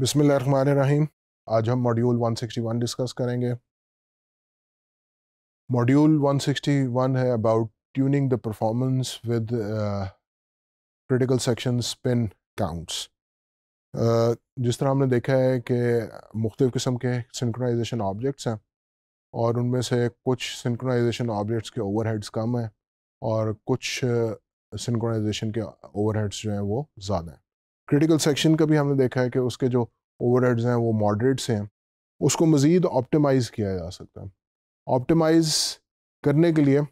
बिसमीम आज हम मॉड्यूल 161 डिस्कस करेंगे मॉड्यूल 161 है about tuning the performance with critical section spin counts जिस तरह हमने देखा है कि मुख्त किस्म के सिंक्रोनाइजेशन ऑब्जेक्ट्स हैं और उनमें से कुछ सिंक्रोनाइजेशन ऑब्जेक्ट्स के ओवरहेड्स कम हैं और कुछ सिंक्रोनाइजेशन uh, के ओवरहेड्स जो हैं वो ज़्यादा हैं क्रिटिकल सेक्शन का भी हमने देखा है कि उसके जो ओवर हैं वो मॉडरेट्स हैं उसको मज़ीद ऑप्टिमाइज़ किया जा सकता है ऑप्टिमाइज़ करने के लिए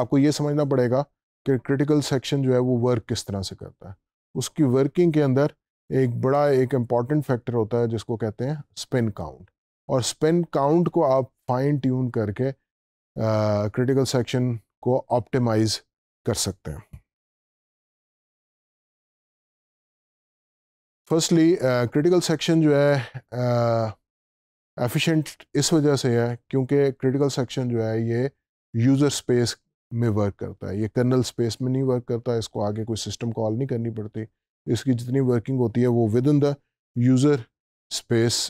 आपको ये समझना पड़ेगा कि क्रिटिकल सेक्शन जो है वो वर्क किस तरह से करता है उसकी वर्किंग के अंदर एक बड़ा एक इम्पॉर्टेंट फैक्टर होता है जिसको कहते हैं स्पिन काउंट और स्पिन काउंट को आप फाइन ट्यून करके क्रिटिकल सेक्शन को ऑप्टिमाइज़ कर सकते हैं फर्स्टली क्रिटिकल सेक्शन जो है एफिशिएंट uh, इस वजह से है क्योंकि क्रिटिकल सेक्शन जो है ये यूज़र स्पेस में वर्क करता है ये कर्नल स्पेस में नहीं वर्क करता इसको आगे कोई सिस्टम कॉल नहीं करनी पड़ती इसकी जितनी वर्किंग होती है वो within the user space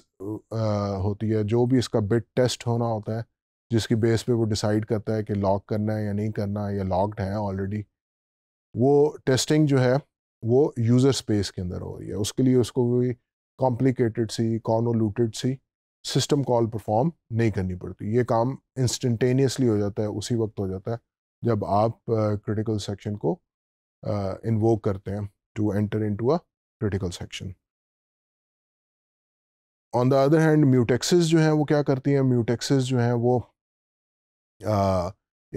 होती है जो भी इसका बिट टेस्ट होना होता है जिसकी बेस पे वो डिसाइड करता है कि लॉक करना है या नहीं करना या लॉक्ड है ऑलरेडी वो टेस्टिंग जो है वो यूज़र स्पेस के अंदर हो रही है उसके लिए उसको कोई कॉम्प्लिकेटेड सी कॉनोलूटेड सी सिस्टम कॉल परफॉर्म नहीं करनी पड़ती ये काम इंस्टेंटेनियसली हो जाता है उसी वक्त हो जाता है जब आप क्रिटिकल uh, सेक्शन को इन्वोक uh, करते हैं to enter into a critical section on the other hand mutexes जो हैं वो क्या करती हैं म्यूटेक्सेस जो हैं वो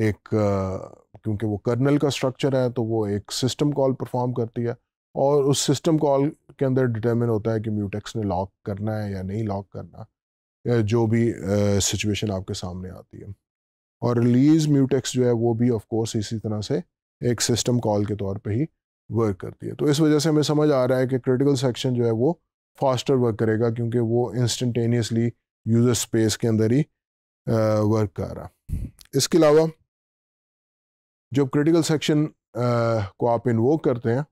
एक क्योंकि वो कर्नल का स्ट्रक्चर है तो वो एक सिस्टम कॉल परफॉर्म करती है और उस सिस्टम कॉल के अंदर डिटर्मिन होता है कि म्यूटेक्स ने लॉक करना है या नहीं लॉक करना जो भी सिचुएशन आपके सामने आती है और रिलीज़ म्यूटेक्स जो है वो भी ऑफ कोर्स इसी तरह से एक सिस्टम कॉल के तौर पे ही वर्क करती है तो इस वजह से हमें समझ आ रहा है कि क्रिटिकल सेक्शन जो है वो फास्टर वर्क करेगा क्योंकि वो इंस्टेंटेनियसली यूज़र स्पेस के अंदर ही वर्क कर रहा इसके अलावा जब क्रिटिकल सेक्शन uh, को आप इन्वोक करते हैं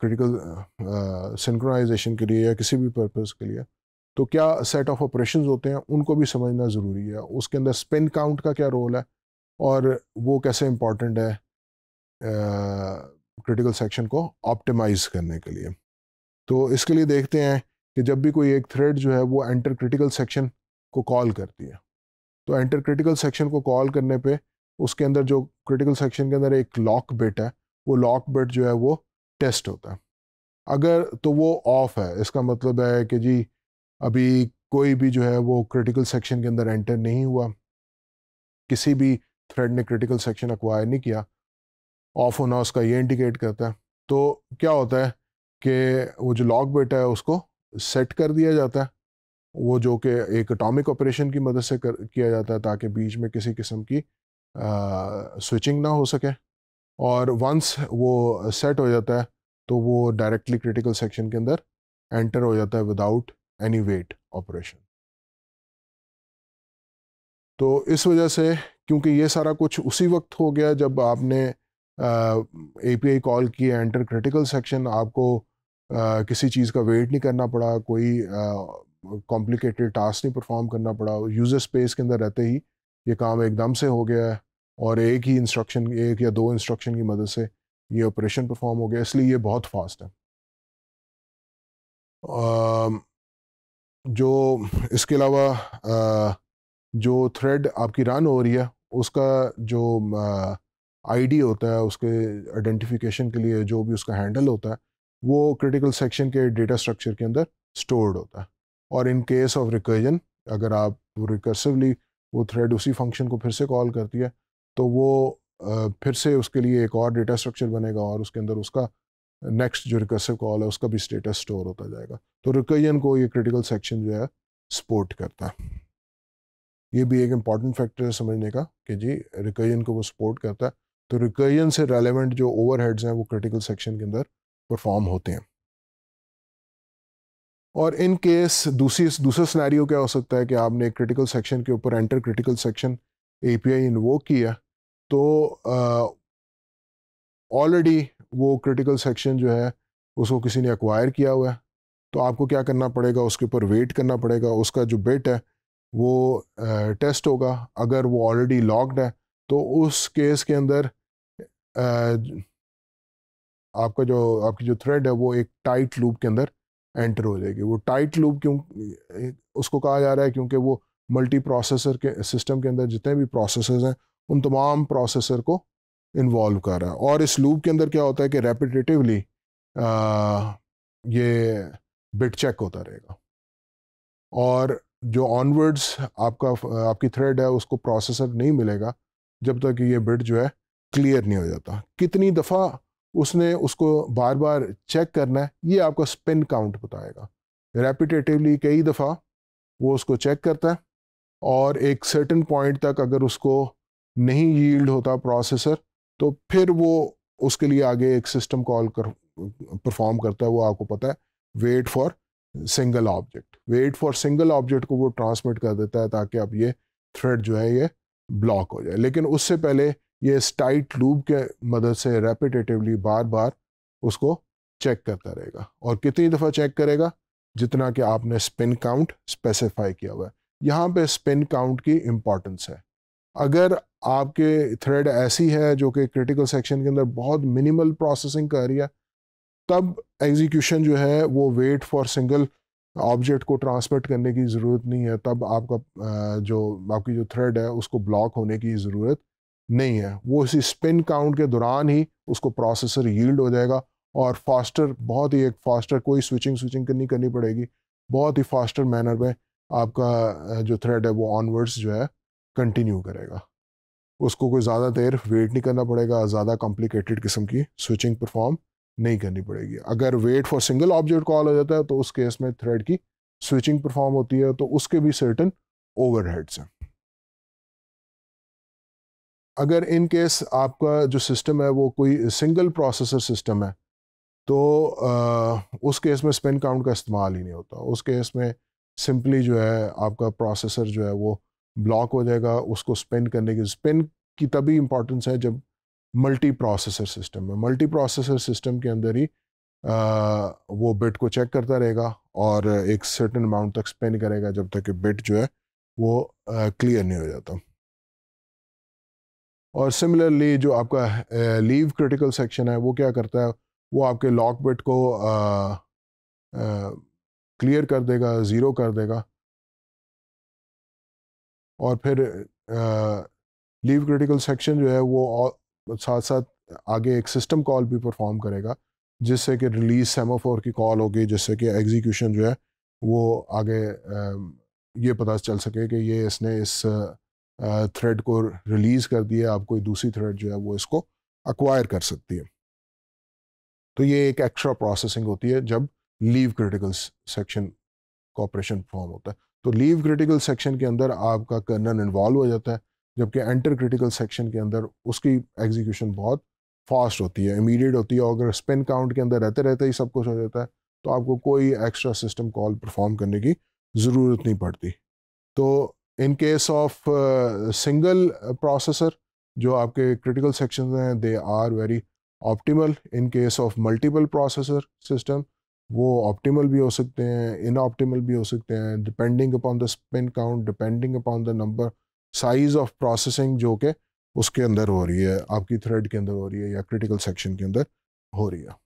क्रिटिकल uh, सिंक्रोनाइजेशन uh, के लिए या किसी भी पर्पज़ के लिए तो क्या सेट ऑफ ऑपरेशन होते हैं उनको भी समझना ज़रूरी है उसके अंदर स्पिन काउंट का क्या रोल है और वो कैसे इम्पॉर्टेंट है क्रिटिकल सेक्शन को ऑप्टिमाइज़ करने के लिए तो इसके लिए देखते हैं कि जब भी कोई एक थ्रेड जो है वो एंटर क्रिटिकल सेक्शन को कॉल करती है तो एंटर क्रिटिकल सेक्शन को कॉल करने पे उसके अंदर जो क्रिटिकल सेक्शन के अंदर एक लॉक बिट है वो लॉक बिट जो है वो टेस्ट होता है अगर तो वो ऑफ है इसका मतलब है कि जी अभी कोई भी जो है वो क्रिटिकल सेक्शन के अंदर एंटर नहीं हुआ किसी भी थ्रेड ने क्रिटिकल सेक्शन अक्वायर नहीं किया ऑफ होना उसका ये इंडिकेट करता है तो क्या होता है कि वो जो लॉक बिट है उसको सेट कर दिया जाता है वो जो कि एक अटोमिक ऑपरेशन की मदद से कर किया जाता है ताकि बीच में किसी किस्म की स्विचिंग ना हो सके और वंस वो सेट हो जाता है तो वो डायरेक्टली क्रिटिकल सेक्शन के अंदर एंटर हो जाता है विदाउट एनी वेट ऑपरेशन तो इस वजह से क्योंकि ये सारा कुछ उसी वक्त हो गया जब आपने ए आई कॉल की एंटर क्रिटिकल सेक्शन आपको आ, किसी चीज़ का वेट नहीं करना पड़ा कोई कॉम्प्लिकेटेड टास्क नहीं परफॉर्म करना पड़ा यूज़र स्पेस के अंदर रहते ही ये काम एकदम से हो गया है और एक ही इंस्ट्रक्शन एक या दो इंस्ट्रक्शन की मदद से ये ऑपरेशन परफॉर्म हो गया इसलिए ये बहुत फास्ट है जो इसके अलावा जो थ्रेड आपकी रन हो रही है उसका जो आईडी होता है उसके आइडेंटिफिकेशन के लिए जो भी उसका हैंडल होता है वो क्रिटिकल सेक्शन के डेटा स्ट्रक्चर के अंदर स्टोर्ड होता है और इन केस ऑफ रिकर्जन अगर आप रिकर्सिवली वो थ्रेड उसी फंक्शन को फिर से कॉल करती है तो वो फिर से उसके लिए एक और डेटा स्ट्रक्चर बनेगा और उसके अंदर उसका नेक्स्ट जो रिकर्सिव कॉल है उसका भी स्टेटस स्टोर होता जाएगा तो रिकर्जन को ये क्रिटिकल सेक्शन जो है सपोर्ट करता है ये भी एक इम्पॉर्टेंट फैक्टर है समझने का कि जी रिकन को वो सपोर्ट करता है तो रिकन से रेलिवेंट जो ओवर हैं वो क्रिटिकल सेक्शन के अंदर परफॉर्म होते हैं और इन केस दूसरी दूसरा सिनेरियो क्या हो सकता है कि आपने क्रिटिकल सेक्शन के ऊपर एंटर क्रिटिकल सेक्शन एपीआई पी किया तो ऑलरेडी वो क्रिटिकल सेक्शन जो है उसको किसी ने एक्वायर किया हुआ है तो आपको क्या करना पड़ेगा उसके ऊपर वेट करना पड़ेगा उसका जो बेट है वो आ, टेस्ट होगा अगर वो ऑलरेडी लॉक्ड है तो उस केस के अंदर आ, आपका जो आपकी जो थ्रेड है वो एक टाइट लूप के अंदर एंटर हो जाएगी वो टाइट लूप क्यों उसको कहा जा रहा है क्योंकि वो मल्टी प्रोसेसर के सिस्टम के अंदर जितने भी प्रोसेसर्स हैं उन तमाम प्रोसेसर को इन्वॉल्व कर रहा है और इस लूप के अंदर क्या होता है कि रेपिटेटिवली ये बिट चेक होता रहेगा और जो ऑनवर्ड्स आपका आपकी थ्रेड है उसको प्रोसेसर नहीं मिलेगा जब तक ये बिट जो है क्लियर नहीं हो जाता कितनी दफ़ा उसने उसको बार बार चेक करना है ये आपका स्पिन काउंट बताएगा रेपिटेटिवली कई दफ़ा वो उसको चेक करता है और एक सर्टन पॉइंट तक अगर उसको नहीं यील्ड होता प्रोसेसर तो फिर वो उसके लिए आगे एक सिस्टम कॉल कर परफॉर्म करता है वो आपको पता है wait for single object wait for single object को वो ट्रांसमिट कर देता है ताकि अब ये थ्रेड जो है ये ब्लॉक हो जाए लेकिन उससे पहले ये स्टाइट लूप के मदद से रेपिटेटिवली बार बार उसको चेक करता रहेगा और कितनी दफ़ा चेक करेगा जितना कि आपने स्पिन काउंट स्पेसिफाई किया हुआ है यहाँ पे स्पिन काउंट की इम्पॉर्टेंस है अगर आपके थ्रेड ऐसी है जो कि क्रिटिकल सेक्शन के अंदर बहुत मिनिमल प्रोसेसिंग कर रही है तब एग्जीक्यूशन जो है वो वेट फॉर सिंगल ऑब्जेक्ट को ट्रांसमिट करने की ज़रूरत नहीं है तब आपका जो आपकी जो थ्रेड है उसको ब्लॉक होने की ज़रूरत नहीं है वो इसी स्पिन काउंट के दौरान ही उसको प्रोसेसर यील्ड हो जाएगा और फास्टर बहुत ही एक फास्टर कोई स्विचिंग स्विचिंग नहीं करनी पड़ेगी बहुत ही फास्टर मैनर में आपका जो थ्रेड है वो ऑनवर्ड्स जो है कंटिन्यू करेगा उसको कोई ज़्यादा देर वेट नहीं करना पड़ेगा ज़्यादा कॉम्प्लिकेटेड किस्म की स्विचिंग परफॉर्म नहीं करनी पड़ेगी अगर wait for single object call हो जाता है तो उस केस में थ्रेड की स्विचिंग परफॉर्म होती है तो उसके भी सर्टन ओवरहेड्स हैं अगर इन केस आपका जो सिस्टम है वो कोई सिंगल प्रोसेसर सिस्टम है तो आ, उस केस में स्पिन काउंट का इस्तेमाल ही नहीं होता उस केस में सिंपली जो है आपका प्रोसेसर जो है वो ब्लॉक हो जाएगा उसको स्पेंड करने की स्पिन की तभी इम्पोर्टेंस है जब मल्टी प्रोसेसर सिस्टम है मल्टी प्रोसेसर सिस्टम के अंदर ही आ, वो बिट को चेक करता रहेगा और एक सर्टन अमाउंट तक स्पेंड करेगा जब तक कि बिट जो है वो क्लियर नहीं हो जाता और सिमिलरली जो आपका लीव क्रिटिकल सेक्शन है वो क्या करता है वो आपके लॉक बिट को क्लियर कर देगा ज़ीरो कर देगा और फिर लीव क्रिटिकल सेक्शन जो है वो साथ साथ आगे एक सिस्टम कॉल भी परफॉर्म करेगा जिससे कि रिलीज सेमोफोर की कॉल होगी जिससे कि एग्जीक्यूशन जो है वो आगे ये पता चल सके कि ये इसने इस थ्रेड को रिलीज़ कर दिया आप कोई दूसरी थ्रेड जो है वो इसको अक्वायर कर सकती है तो ये एक एक्स्ट्रा प्रोसेसिंग होती है जब leave critical section cooperation form होता है तो लीव क्रिटिकल सेक्शन के अंदर आपका कर्नल इन्वॉल्व हो जाता है जबकि एंटर क्रिटिकल सेक्शन के अंदर उसकी एग्जीक्यूशन बहुत फास्ट होती है इमीडिएट होती है अगर स्पिन काउंट के अंदर रहते रहते ही सब कुछ हो जाता है तो आपको कोई एक्स्ट्रा सिस्टम कॉल परफॉर्म करने की ज़रूरत नहीं पड़ती तो in case of single processor जो आपके क्रिटिकल सेक्शन हैं they are very optimal in case of multiple processor system वो ऑप्टिमल भी हो सकते हैं इन ऑप्टिमल भी हो सकते हैं depending upon the spin count depending upon the number size of processing जो कि उसके अंदर हो रही है आपकी थ्रेड के अंदर हो रही है या क्रिटिकल सेक्शन के अंदर हो रही है